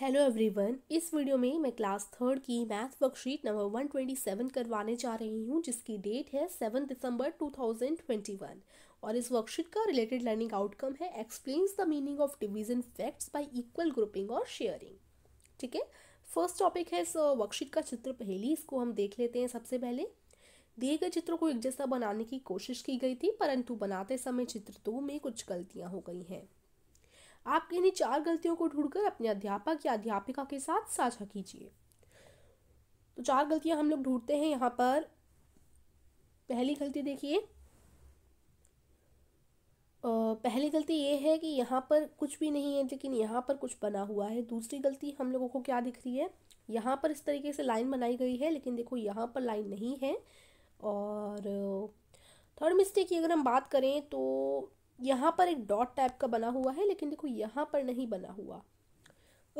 hello everyone इस video में मैं क्लास थर्ड की मैथ वर्कशीट नंबर 127 करवाने जा रही हूँ जिसकी डेट है 7 दिसंबर 2021 और इस वर्कशीट का रिलेटेड लर्निंग आउटकम है explains the meaning of division facts by equal grouping और शेयरिंग ठीक है फर्स्ट टॉपिक है इस वर्कशीट का चित्र पहली इसको हम देख लेते हैं सबसे पहले दिए गए चित्र को एक जैसा बनाने की कोशिश की गई थी परंतु बनाते समय चित्र दो में कुछ गलतियाँ हो गई हैं आप इन्हीं चार गलतियों को ढूंढकर अपने अध्यापक या अध्यापिका के साथ साझा कीजिए तो चार गलतियां हम लोग ढूंढते हैं यहाँ पर पहली गलती देखिए पहली गलती ये है कि यहाँ पर कुछ भी नहीं है लेकिन यहाँ पर कुछ बना हुआ है दूसरी गलती हम लोगों को क्या दिख रही है यहाँ पर इस तरीके से लाइन बनाई गई है लेकिन देखो यहाँ पर लाइन नहीं है और थर्ड मिस्टेक की अगर हम बात करें तो यहाँ पर एक डॉट टाइप का बना हुआ है लेकिन देखो यहाँ पर नहीं बना हुआ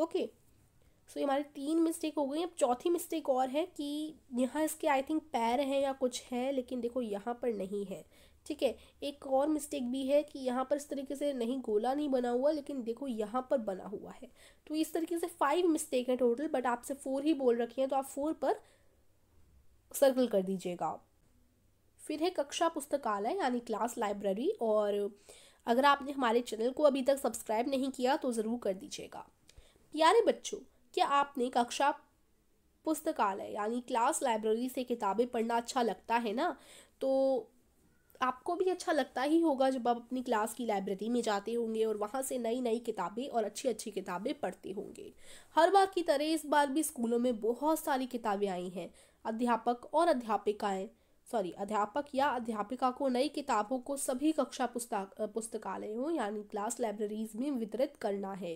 ओके सो ये हमारी तीन मिस्टेक हो गई अब चौथी मिस्टेक और है कि यहाँ इसके आई थिंक पैर हैं या कुछ है लेकिन देखो यहाँ पर नहीं है ठीक है एक और मिस्टेक भी है कि यहाँ पर इस तरीके से नहीं गोला नहीं बना हुआ लेकिन देखो यहाँ पर बना हुआ है तो इस तरीके से फाइव मिस्टेक हैं टोटल बट आपसे फोर ही बोल रखी हैं तो आप फोर पर सर्कल कर दीजिएगा फिर है कक्षा पुस्तकालय यानी क्लास लाइब्रेरी और अगर आपने हमारे चैनल को अभी तक सब्सक्राइब नहीं किया तो ज़रूर कर दीजिएगा प्यारे बच्चों क्या आपने कक्षा पुस्तकालय यानी क्लास लाइब्रेरी से किताबें पढ़ना अच्छा लगता है ना तो आपको भी अच्छा लगता ही होगा जब आप अपनी क्लास की लाइब्रेरी में जाते होंगे और वहाँ से नई नई किताबें और अच्छी अच्छी किताबें पढ़ते होंगे हर बार की तरह इस बार भी स्कूलों में बहुत सारी किताबें आई हैं अध्यापक और अध्यापिकाएं सॉरी अध्यापक या अध्यापिका को नई किताबों को सभी कक्षा पुस्तक पुस्तकालयों यानी क्लास लाइब्रेरीज में वितरित करना है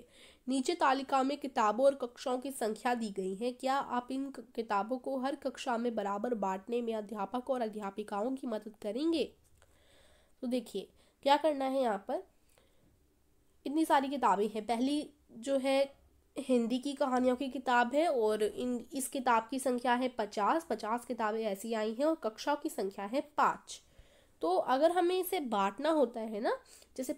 नीचे तालिका में किताबों और कक्षाओं की संख्या दी गई है क्या आप इन किताबों को हर कक्षा में बराबर बांटने में अध्यापक और अध्यापिकाओं की मदद करेंगे तो देखिए क्या करना है यहाँ पर इतनी सारी किताबें हैं पहली जो है हिंदी की कहानियों की किताब है और इन इस किताब की संख्या है पचास पचास किताबें ऐसी आई हैं और कक्षाओं की संख्या है पाँच तो अगर हमें इसे बांटना होता है ना जैसे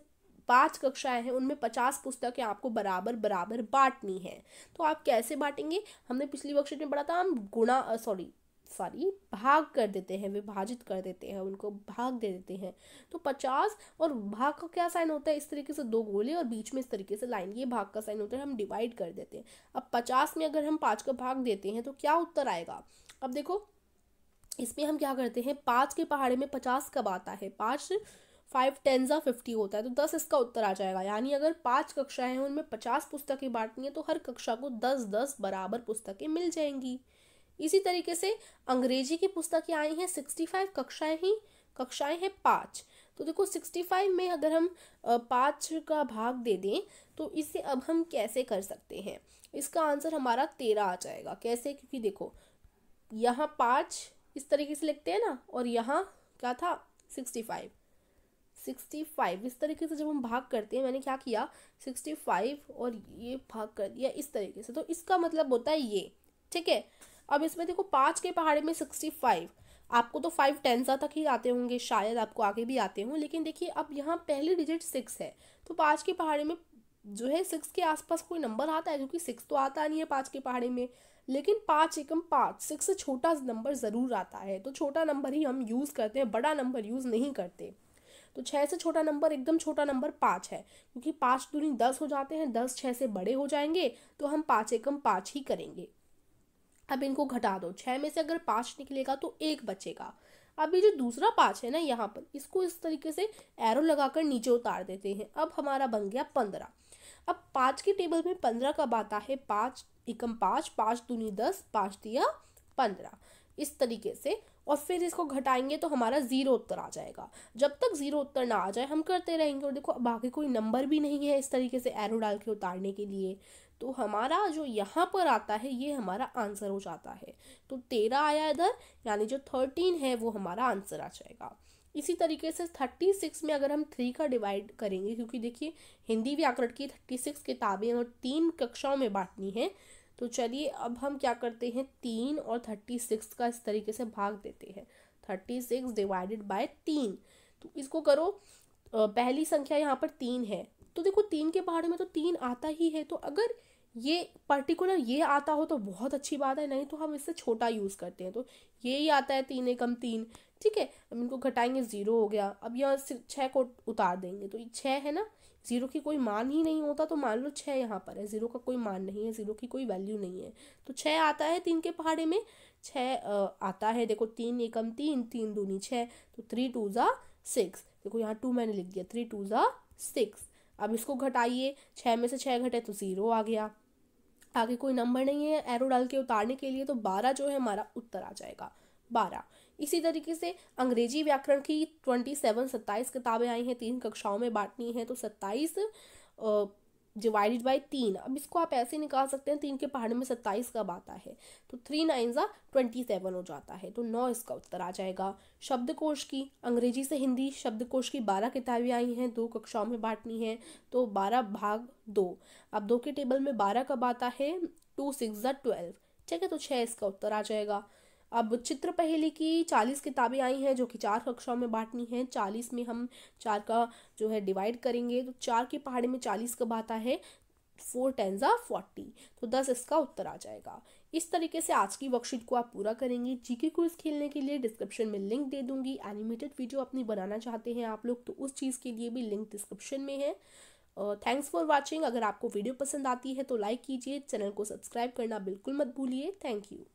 पांच कक्षाएं हैं उनमें पचास पुस्तकें आपको बराबर बराबर बांटनी है तो आप कैसे बांटेंगे हमने पिछली वर्कशीट में पढ़ा था हम गुणा सॉरी सॉरी भाग कर देते हैं विभाजित कर देते हैं उनको भाग दे देते हैं तो पचास और भाग का क्या साइन होता है इस तरीके से दो गोले और बीच में इस तरीके से लाइन ये भाग का साइन होता है हम डिवाइड कर देते हैं अब पचास में अगर हम पाँच का भाग देते हैं तो क्या उत्तर आएगा अब देखो इसमें हम क्या करते हैं पाँच के पहाड़े में पचास कब आता है पाँच फाइव टेन ज़ा फिफ्टी होता है तो दस इसका उत्तर आ जाएगा यानी अगर पाँच कक्षाएं हैं उनमें पचास पुस्तकें बांटनी है तो हर कक्षा को दस दस बराबर पुस्तकें मिल जाएंगी इसी तरीके से अंग्रेजी की पुस्तकें आई हैं सिक्सटी फाइव कक्षाएँ ही कक्षाएं हैं पाँच तो देखो सिक्सटी फाइव में अगर हम पाँच का भाग दे दें तो इसे अब हम कैसे कर सकते हैं इसका आंसर हमारा तेरह आ जाएगा कैसे क्योंकि देखो यहाँ पाँच इस तरीके से लिखते हैं ना और यहाँ क्या था सिक्सटी फाइव सिक्सटी फाइव इस तरीके से जब हम भाग करते हैं मैंने क्या किया सिक्सटी फाइव और ये भाग कर दिया इस तरीके से तो इसका मतलब होता है ये ठीक है अब इसमें देखो पाँच के पहाड़े में सिक्सटी फाइव आपको तो फाइव टेंसा तक ही आते होंगे शायद आपको आगे भी आते हों लेकिन देखिए अब यहाँ पहली डिजिट सिक्स है तो पाँच के पहाड़े में जो है सिक्स के आसपास कोई नंबर आता है क्योंकि सिक्स तो आता नहीं है पाँच के पहाड़े में लेकिन पाँच एकम पाँच सिक्स छोटा नंबर ज़रूर आता है तो छोटा नंबर ही हम यूज़ करते हैं बड़ा नंबर यूज़ नहीं करते तो छः से छोटा नंबर एकदम छोटा नंबर पाँच है क्योंकि पाँच दूनी दस हो जाते हैं दस छः से बड़े हो जाएंगे तो हम पाँच एकम पाँच ही करेंगे अब इनको घटा दो छः में से अगर पाँच निकलेगा तो एक बचेगा अब ये जो दूसरा पाँच है ना यहाँ पर इसको इस तरीके से एरो लगाकर नीचे उतार देते हैं अब हमारा बन गया पंद्रह अब पाँच की टेबल में पंद्रह कब आता है पाँच एकम पाँच पाँच दूनी दस पाँच दिया पंद्रह इस तरीके से और फिर इसको घटाएंगे तो हमारा ज़ीरो उत्तर आ जाएगा जब तक ज़ीरो उत्तर ना आ जाए हम करते रहेंगे और देखो बाकी कोई नंबर भी नहीं है इस तरीके से एरो डाल के उतारने के लिए तो हमारा जो यहाँ पर आता है ये हमारा आंसर हो जाता है तो तेरह आया इधर यानी जो थर्टीन है वो हमारा आंसर आ जाएगा इसी तरीके से थर्टी सिक्स में अगर हम थ्री का डिवाइड करेंगे क्योंकि देखिए हिंदी व्याकरण की थर्टी सिक्स किताबें और तीन कक्षाओं में बांटनी है तो चलिए अब हम क्या करते हैं तीन और थर्टी सिक्स का इस तरीके से भाग देते हैं थर्टी सिक्स डिवाइडेड बाय तीन तो इसको करो पहली संख्या यहाँ पर तीन है तो देखो तीन के पहाड़े में तो तीन आता ही है तो अगर ये पर्टिकुलर ये आता हो तो बहुत अच्छी बात है नहीं तो हम इससे छोटा यूज़ करते हैं तो ये ही आता है तीन एकम तीन ठीक है अब इनको घटाएंगे ज़ीरो हो गया अब यहाँ छः को उतार देंगे तो ये छः है ना ज़ीरो की कोई मान ही नहीं होता तो मान लो छः यहाँ पर है ज़ीरो का कोई मान नहीं है ज़ीरो की कोई वैल्यू नहीं है तो छः आता है तीन के पहाड़े में छः आता है देखो तीन एकम तीन तीन दूनी छः तो थ्री टू ज़ा सिक्स देखो यहाँ टू मैंने लिख दिया थ्री टू ज़ा सिक्स अब इसको घटाइए छः में से छः घटे तो ज़ीरो आ गया आगे कोई नंबर नहीं है एरो डाल के उतारने के लिए तो बारह जो है हमारा उत्तर आ जाएगा बारह इसी तरीके से अंग्रेजी व्याकरण की ट्वेंटी सेवन सत्ताईस किताबें आई हैं तीन कक्षाओं में बांटनी है तो सत्ताईस डिवाइडेड बाई तीन अब इसको आप ऐसे निकाल सकते हैं तीन के पहाड़ में सत्ताईस कब आता है तो थ्री नाइन ज़ा ट्वेंटी सेवन हो जाता है तो नौ इसका उत्तर आ जाएगा शब्दकोश की अंग्रेजी से हिंदी शब्दकोश की बारह किताबें आई हैं दो कक्षाओं में बांटनी है तो बारह भाग दो अब दो के टेबल में बारह कब आता है टू सिक्स ज़ा ट्वेल्व ठीक है तो छः इसका उत्तर आ जाएगा अब चित्र पहेली की चालीस किताबें आई हैं जो कि चार कक्षाओं में बांटनी है चालीस में हम चार का जो है डिवाइड करेंगे तो चार के पहाड़ी में चालीस कब आता है फोर टेन ज़ा फोर्टी तो दस इसका उत्तर आ जाएगा इस तरीके से आज की वर्कशीट को आप पूरा करेंगे जीके क्विज खेलने के लिए डिस्क्रिप्शन में लिंक दे दूंगी एनिमेटेड वीडियो अपनी बनाना चाहते हैं आप लोग तो उस चीज़ के लिए भी लिंक डिस्क्रिप्शन में है थैंक्स फॉर वॉचिंग अगर आपको वीडियो पसंद आती है तो लाइक कीजिए चैनल को सब्सक्राइब करना बिल्कुल मत भूलिए थैंक यू